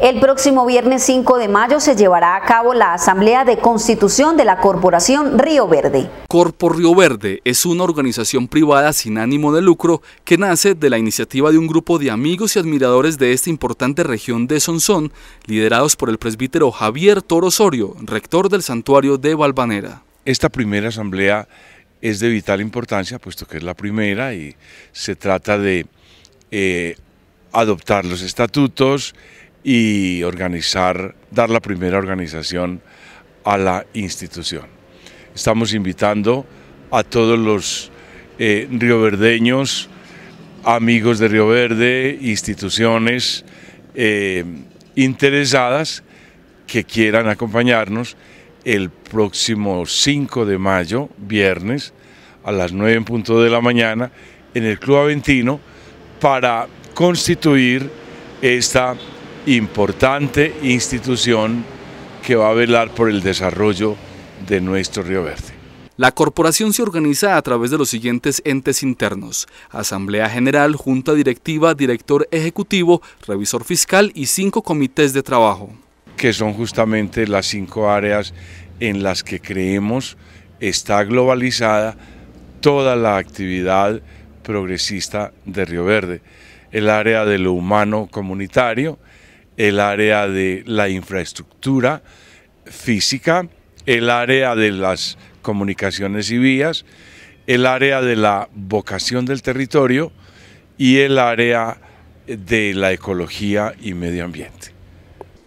El próximo viernes 5 de mayo se llevará a cabo la Asamblea de Constitución de la Corporación Río Verde. Corpo Río Verde es una organización privada sin ánimo de lucro que nace de la iniciativa de un grupo de amigos y admiradores de esta importante región de Sonsón, liderados por el presbítero Javier Toro rector del santuario de Valvanera. Esta primera asamblea es de vital importancia, puesto que es la primera y se trata de eh, adoptar los estatutos, y organizar, dar la primera organización a la institución. Estamos invitando a todos los eh, rioverdeños, amigos de Río Verde, instituciones eh, interesadas que quieran acompañarnos el próximo 5 de mayo, viernes, a las 9 en punto de la mañana, en el Club Aventino, para constituir esta importante institución que va a velar por el desarrollo de nuestro Río Verde. La corporación se organiza a través de los siguientes entes internos, Asamblea General, Junta Directiva, Director Ejecutivo, Revisor Fiscal y cinco comités de trabajo. Que son justamente las cinco áreas en las que creemos está globalizada toda la actividad progresista de Río Verde. El área de lo humano comunitario, el área de la infraestructura física, el área de las comunicaciones y vías, el área de la vocación del territorio y el área de la ecología y medio ambiente.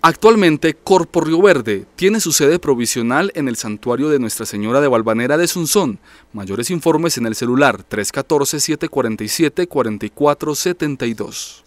Actualmente, Corpo Río Verde tiene su sede provisional en el santuario de Nuestra Señora de Valvanera de Sunzón. Mayores informes en el celular 314-747-4472.